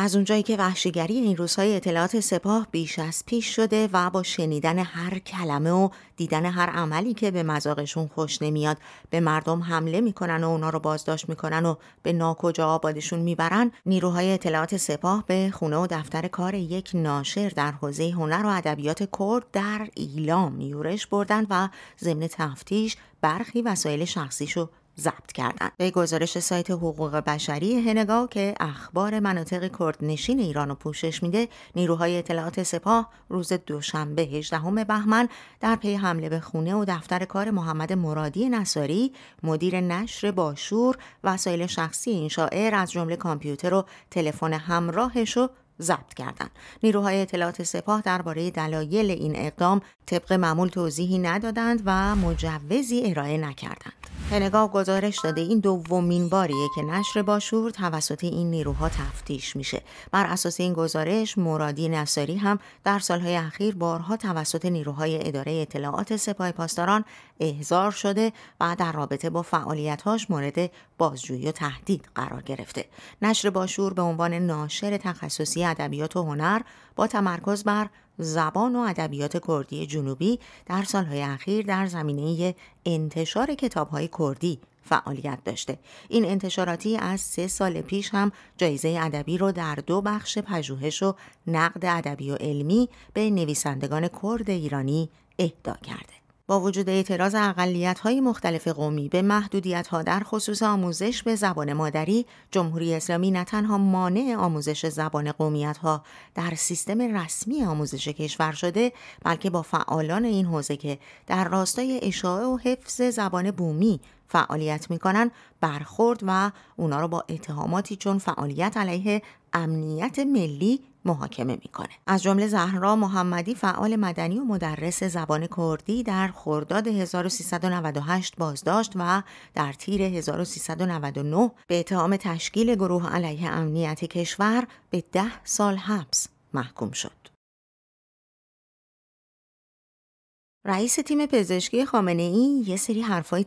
از اونجایی که وحشیگری این روزهای اطلاعات سپاه بیش از پیش شده و با شنیدن هر کلمه و دیدن هر عملی که به مذاقشون خوش نمیاد به مردم حمله میکنن و اونا رو بازداشت میکنن و به ناکجا آبادشون میبرن نیروهای اطلاعات سپاه به خونه و دفتر کار یک ناشر در حوزه هنر و ادبیات کرد در ایلام یورش بردن و ضمن تفتیش برخی وسایل شخصیشو ضبط کردند به گزارش سایت حقوق بشری هنگا که اخبار مناطق کردنشین ایران رو پوشش میده نیروهای اطلاعات سپاه روز دوشنبه 18 بهمن در پی حمله به خونه و دفتر کار محمد مرادی نصاری مدیر نشر باشور وسایل شخصی این شاعر از جمله کامپیوتر و تلفن همراهش و ضبط کردند. نیروهای اطلاعات سپاه درباره دلایل این اقدام طبق معمول توضیحی ندادند و مجوزی ارائه نکردند. پنگاه گزارش داده این دومین باریه که نشر باشور توسط این نیروها تفتیش میشه. بر اساس این گزارش مرادی نصاری هم در سالهای اخیر بارها توسط نیروهای اداره اطلاعات سپاه پاسداران احضار شده و در رابطه با فعالیتهاش مورد بازجویی و تهدید قرار گرفته. نشر باشور به عنوان ناشر تخصصی ادبیات و هنر با تمرکز بر زبان و ادبیات کردی جنوبی در سالهای اخیر در زمینه انتشار کتابهای کردی فعالیت داشته این انتشاراتی از سه سال پیش هم جایزه ادبی رو در دو بخش پژوهش و نقد ادبی و علمی به نویسندگان کرد ایرانی اهدا کرده با وجود اعتراض های مختلف قومی به ها در خصوص آموزش به زبان مادری، جمهوری اسلامی نه تنها مانع آموزش زبان ها در سیستم رسمی آموزش کشور شده، بلکه با فعالان این حوزه که در راستای اشاعه و حفظ زبان بومی فعالیت میکنن برخورد و اونا رو با اتهاماتی چون فعالیت علیه امنیت ملی محاکمه میکنه از جمله زهرا محمدی فعال مدنی و مدرس زبان کردی در خرداد 1398 بازداشت و در تیر 1399 به اتهام تشکیل گروه علیه امنیت کشور به ده سال حبس محکوم شد رئیس تیم پزشکی خامنه ای یه سری حرفای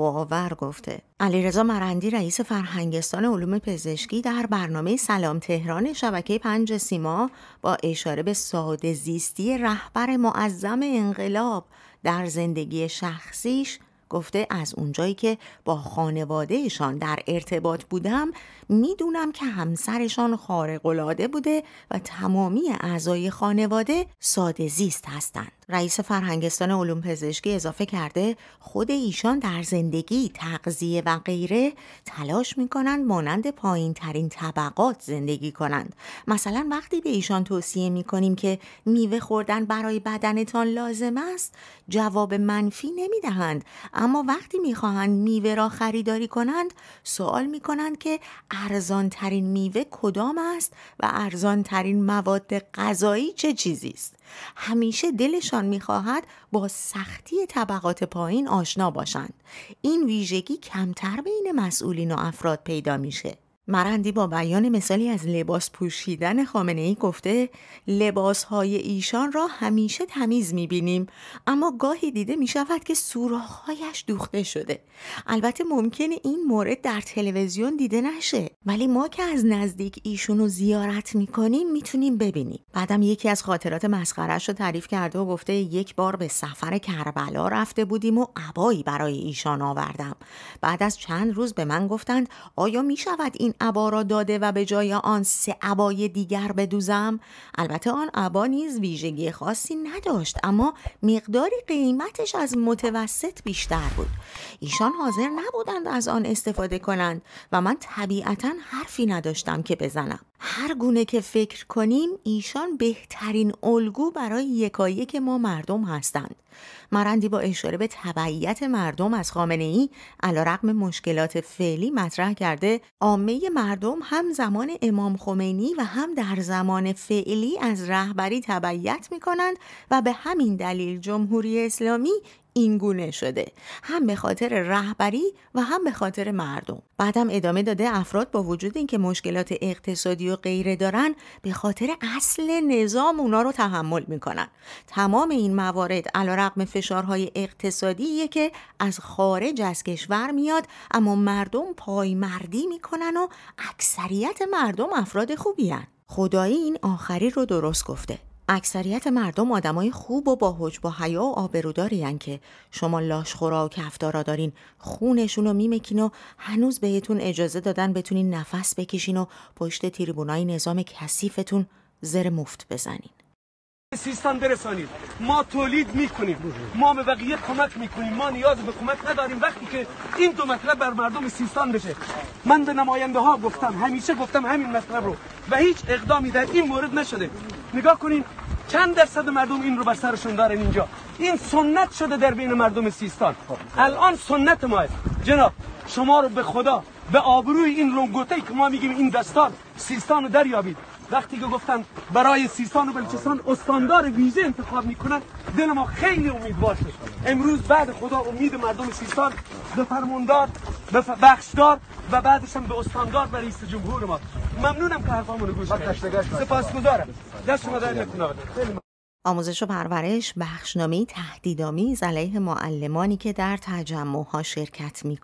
آور گفته. علیرضا مرندی رئیس فرهنگستان علوم پزشکی در برنامه سلام تهران شبکه پنج سیما با اشاره به ساده زیستی رهبر معظم انقلاب در زندگی شخصیش گفته از اونجایی که با خانوادهشان در ارتباط بودم میدونم که همسرشان خارق‌العاده بوده و تمامی اعضای خانواده ساده زیست هستند. رئیس فرهنگستان علوم پزشکی اضافه کرده خود ایشان در زندگی، تغذیه و غیره تلاش میکنند مانند پایین ترین طبقات زندگی کنند. مثلا وقتی به ایشان توصیه میکنیم که میوه خوردن برای بدنتان لازم است، جواب منفی نمیدهند اما وقتی میخواهند میوه را خریداری کنند سوال میکنند که ارزان ترین میوه کدام است و ارزان ترین مواد غذایی چه چیزی است همیشه دلشان میخواهد با سختی طبقات پایین آشنا باشند این ویژگی کمتر بین مسئولین و افراد پیدا میشه مرندی با بیان مثالی از لباس پوشیدن خامنه ای گفته لباس های ایشان را همیشه تمیز می بینیم اما گاهی دیده می شود که سوراخهایش دوخته شده البته ممکنه این مورد در تلویزیون دیده نشه ولی ما که از نزدیک ایشون رو زیارت می میتونیم ببینیم بعدم یکی از خاطرات مسخرش رو تعریف کرده و گفته یک بار به سفر کربلا رفته بودیم و عبایی برای ایشان آوردم بعد از چند روز به من گفتند آیا می شود این عبا را داده و به جای آن سه عبای دیگر بدوزم البته آن عبا نیز ویژگی خاصی نداشت اما مقداری قیمتش از متوسط بیشتر بود ایشان حاضر نبودند از آن استفاده کنند و من طبیعتا حرفی نداشتم که بزنم هر گونه که فکر کنیم ایشان بهترین الگو برای یکایک که ما مردم هستند مرندی با اشاره به تبعیت مردم از خامنه ای علا رقم مشکلات فعلی مطرح کرده عامه مردم هم زمان امام خمینی و هم در زمان فعلی از رهبری تبعیت می کنند و به همین دلیل جمهوری اسلامی اینگونه شده هم به خاطر رهبری و هم به خاطر مردم بعدم ادامه داده افراد با وجود اینکه مشکلات اقتصادی و غیره دارن به خاطر اصل نظام اونا رو تحمل میکنن تمام این موارد رقم فشارهای اقتصادی که از خارج از کشور میاد اما مردم پایمردی میکنن و اکثریت مردم افراد خوبی هن. خدایی این آخری رو درست گفته اکثریت مردم آدمای خوب و با حجب و حیا و آبروداری که شما لاشخورا و کفتارا دارین خونشون رو میمکین و هنوز بهتون اجازه دادن بتونین نفس بکشین و پشت تیریبونای نظام کثیفتون زر مفت بزنین سیستان برسانید ما تولید میکنیم ما به بقیه کمک میکنیم ما نیاز به کمک نداریم وقتی که این دو مطلب بر مردم سیستان بشه من به نماینده ها گفتم همیشه گفتم همین مطلب رو و هیچ اقدامی در این مورد نشده نگاه کنین چند درصد مردم این رو بر سرشون دارن اینجا این سنت شده در بین مردم سیستان الان سنت ما جناب شما رو به خدا به آبروی این لنگوته که ما میگیم این دستار سیستان رو دریابید وقتی که گفتن برای سیستان و بلوچستان استاندار ویژه انتخاب میکنن دل ما خیلی امیدوار شد امروز بعد خدا امید مردم سیستان به فرموندار به بخشدار و بعدش هم به استاندار و رئیس جمهور ما ممنونم که حرفامونو گوش کردید سپاسگزارم دست شما در نکنه آموزش و پرورش بخشنامه تهدیدآمیز علیه معلمانی که در تجمعها شرکت می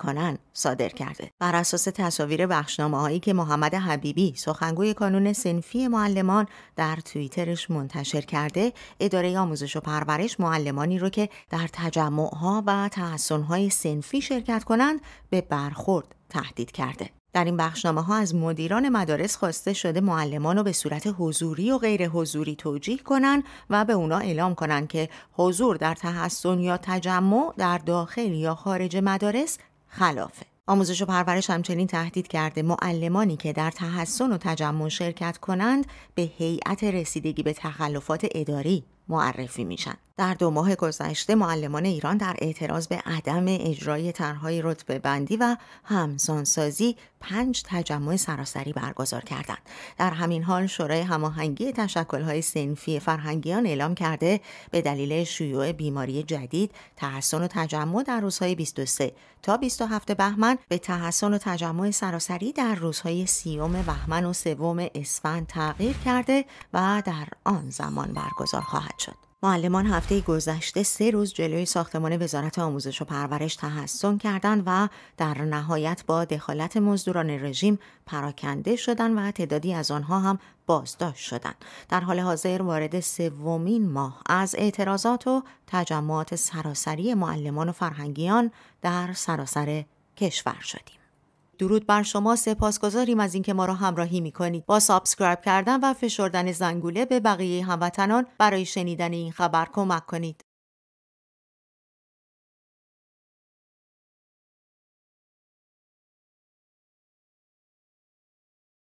صادر کرده بر اساس تصاویر بخشنامه هایی که محمد حبیبی سخنگوی کانون سنفی معلمان در توییترش منتشر کرده اداره آموزش و پرورش معلمانی رو که در تجمعها و تحسنهای سنفی شرکت کنند به برخورد تهدید کرده در این بخشنامه ها از مدیران مدارس خواسته شده معلمان رو به صورت حضوری و غیر حضوری توجیه کنن و به اونا اعلام کنن که حضور در تحسن یا تجمع در داخل یا خارج مدارس خلافه. آموزش و پرورش همچنین تهدید کرده معلمانی که در تحسن و تجمع شرکت کنند به هیئت رسیدگی به تخلفات اداری معرفی میشن. در دو ماه گذشته معلمان ایران در اعتراض به عدم اجرای طرحهای رتبه بندی و همسانسازی پنج تجمع سراسری برگزار کردند در همین حال شورای هماهنگی تشکلهای سنفی فرهنگیان اعلام کرده به دلیل شیوع بیماری جدید تحسن و تجمع در روزهای 23 تا 27 بهمن به تحسن و تجمع سراسری در روزهای سیوم بهمن و سوم اسفند تغییر کرده و در آن زمان برگزار خواهد شد معلمان هفته گذشته سه روز جلوی ساختمان وزارت آموزش و پرورش تحسن کردند و در نهایت با دخالت مزدوران رژیم پراکنده شدند و تعدادی از آنها هم بازداشت شدند در حال حاضر وارد سومین ماه از اعتراضات و تجمعات سراسری معلمان و فرهنگیان در سراسر کشور شدیم درود بر شما سپاسگزاریم از اینکه ما را همراهی میکنید با سابسکرایب کردن و فشردن زنگوله به بقیه هموطنان برای شنیدن این خبر کمک کنید